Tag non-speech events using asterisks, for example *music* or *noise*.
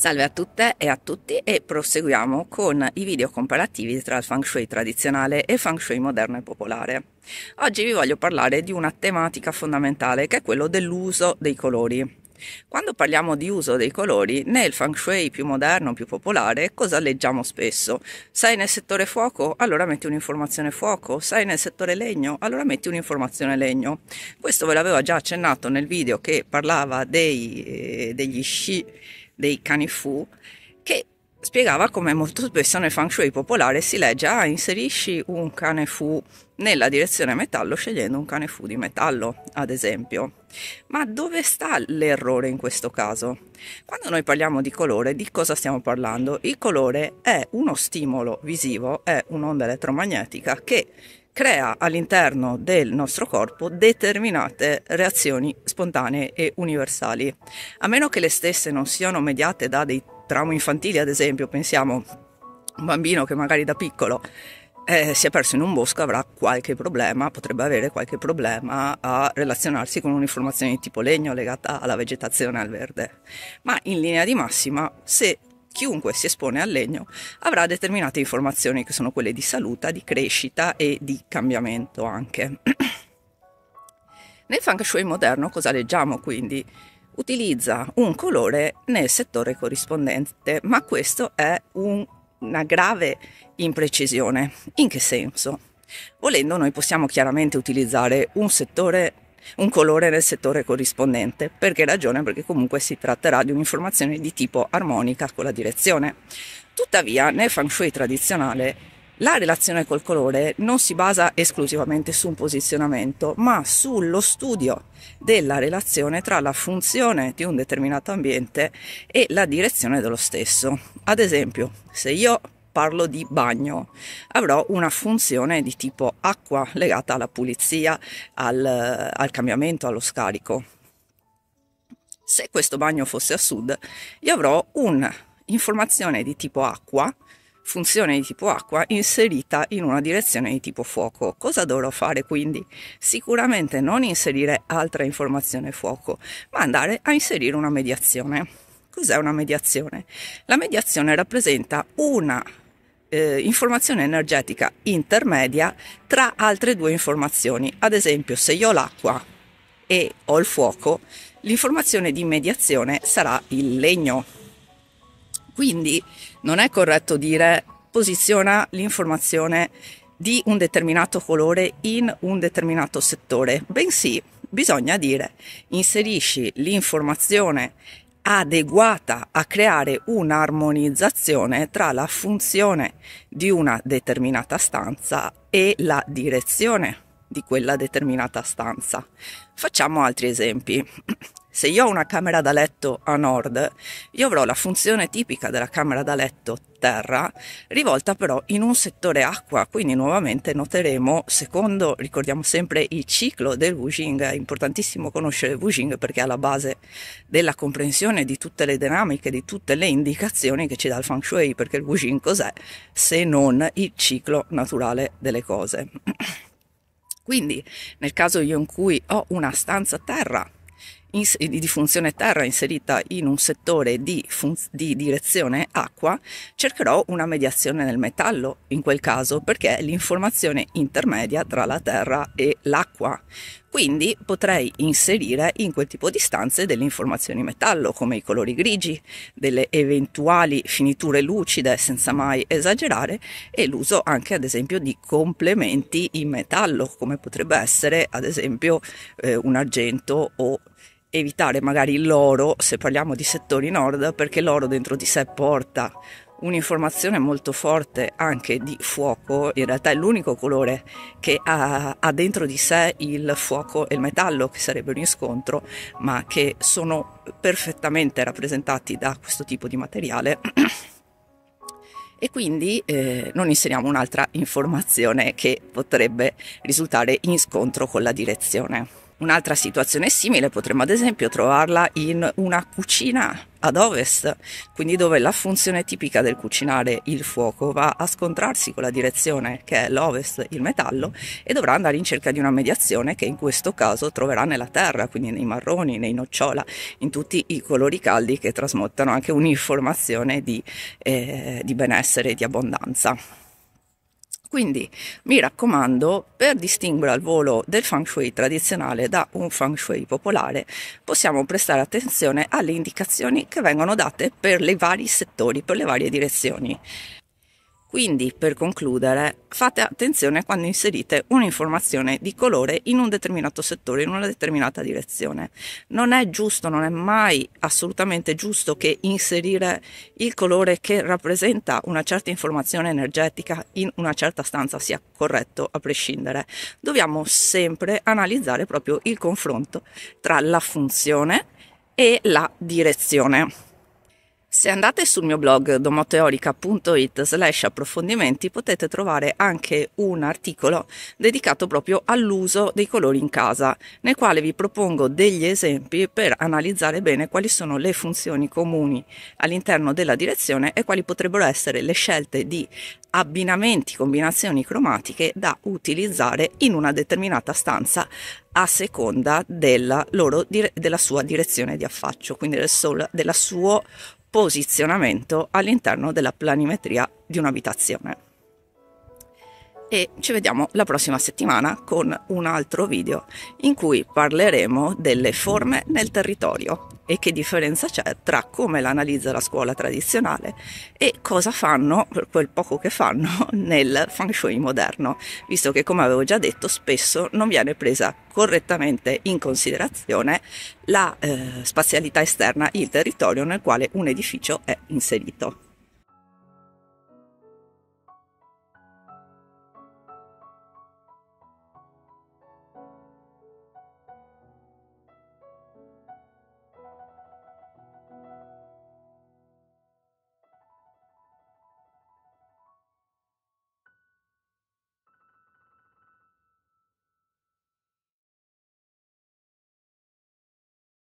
Salve a tutte e a tutti e proseguiamo con i video comparativi tra il feng shui tradizionale e il feng shui moderno e popolare. Oggi vi voglio parlare di una tematica fondamentale che è quello dell'uso dei colori. Quando parliamo di uso dei colori, nel feng shui più moderno, più popolare, cosa leggiamo spesso? Sei nel settore fuoco? Allora metti un'informazione fuoco. Sei nel settore legno? Allora metti un'informazione legno. Questo ve l'avevo già accennato nel video che parlava dei, eh, degli sci dei cani fu che spiegava come molto spesso nel feng shui popolare si legge ah, inserisci un cane fu nella direzione metallo scegliendo un cane fu di metallo, ad esempio. Ma dove sta l'errore in questo caso? Quando noi parliamo di colore, di cosa stiamo parlando? Il colore è uno stimolo visivo, è un'onda elettromagnetica che crea all'interno del nostro corpo determinate reazioni spontanee e universali. A meno che le stesse non siano mediate da dei traumi infantili, ad esempio, pensiamo un bambino che magari da piccolo eh, si è perso in un bosco avrà qualche problema, potrebbe avere qualche problema a relazionarsi con un'informazione di tipo legno legata alla vegetazione al verde. Ma in linea di massima, se chiunque si espone al legno avrà determinate informazioni che sono quelle di salute, di crescita e di cambiamento anche. Nel feng shui moderno cosa leggiamo quindi? Utilizza un colore nel settore corrispondente, ma questo è un, una grave imprecisione. In che senso? Volendo noi possiamo chiaramente utilizzare un settore un colore nel settore corrispondente. Perché ragione? Perché comunque si tratterà di un'informazione di tipo armonica con la direzione. Tuttavia, nel feng shui tradizionale la relazione col colore non si basa esclusivamente su un posizionamento, ma sullo studio della relazione tra la funzione di un determinato ambiente e la direzione dello stesso. Ad esempio, se io parlo di bagno, avrò una funzione di tipo acqua legata alla pulizia, al, al cambiamento, allo scarico. Se questo bagno fosse a sud, io avrò un'informazione di tipo acqua, funzione di tipo acqua inserita in una direzione di tipo fuoco. Cosa dovrò fare quindi? Sicuramente non inserire altra informazione fuoco, ma andare a inserire una mediazione. Cos'è una mediazione? La mediazione rappresenta una eh, informazione energetica intermedia tra altre due informazioni. Ad esempio, se io ho l'acqua e ho il fuoco, l'informazione di mediazione sarà il legno. Quindi non è corretto dire posiziona l'informazione di un determinato colore in un determinato settore, bensì bisogna dire inserisci l'informazione adeguata a creare un'armonizzazione tra la funzione di una determinata stanza e la direzione di quella determinata stanza. Facciamo altri esempi. Se io ho una camera da letto a nord, io avrò la funzione tipica della camera da letto terra, rivolta però in un settore acqua, quindi nuovamente noteremo, secondo, ricordiamo sempre il ciclo del Wujing, è importantissimo conoscere il Wujing perché è alla base della comprensione di tutte le dinamiche, di tutte le indicazioni che ci dà il Feng Shui, perché il Wujing cos'è se non il ciclo naturale delle cose. *clears throat* Quindi nel caso io in cui ho una stanza a terra, di funzione terra inserita in un settore di, fun, di direzione acqua, cercherò una mediazione nel metallo in quel caso, perché è l'informazione intermedia tra la terra e l'acqua. Quindi potrei inserire in quel tipo di stanze delle informazioni metallo, come i colori grigi, delle eventuali finiture lucide senza mai esagerare e l'uso anche ad esempio di complementi in metallo, come potrebbe essere ad esempio eh, un argento o evitare magari l'oro se parliamo di settori nord perché l'oro dentro di sé porta un'informazione molto forte anche di fuoco, in realtà è l'unico colore che ha, ha, dentro di sé il fuoco e il metallo che sarebbe un scontro, ma che sono perfettamente rappresentati da questo tipo di materiale. e quindi eh, non inseriamo un'altra informazione che potrebbe risultare in scontro con la direzione. Un'altra situazione simile potremmo ad esempio trovarla in una cucina ad ovest, quindi dove la funzione tipica del cucinare il fuoco va a scontrarsi con la direzione che è l'ovest, il metallo, e dovrà andare in cerca di una mediazione che in questo caso troverà nella terra, quindi nei marroni, nei nocciola, in tutti i colori caldi che trasmettono anche un'informazione di, eh, di benessere e di abbondanza. Quindi mi raccomando, per distinguere al volo del feng shui tradizionale da un feng shui popolare, possiamo prestare attenzione alle indicazioni che vengono date per i vari settori, per le varie direzioni. Quindi, per concludere, fate attenzione quando inserite un'informazione di colore in un determinato settore, in una determinata direzione. Non è giusto, non è mai assolutamente giusto che inserire il colore che rappresenta una certa informazione energetica in una certa stanza sia corretto a prescindere. Dobbiamo sempre analizzare proprio il confronto tra la funzione e la direzione. Se andate sul mio blog domoteorica.it slash approfondimenti potete trovare anche un articolo dedicato proprio all'uso dei colori in casa, nel quale vi propongo degli esempi per analizzare bene quali sono le funzioni comuni all'interno della direzione e quali potrebbero essere le scelte di abbinamenti, combinazioni cromatiche da utilizzare in una determinata stanza a seconda della, loro, della sua direzione di affaccio, quindi del, sol, della sua posizionamento all'interno della planimetria di un'abitazione e ci vediamo la prossima settimana con un altro video in cui parleremo delle forme nel territorio e che differenza c'è tra come l'analizza la scuola tradizionale e cosa fanno, quel poco che fanno, *laughs* nel feng shui moderno, visto che come avevo già detto spesso non viene presa correttamente in considerazione la eh, spazialità esterna, il territorio nel quale un edificio è inserito.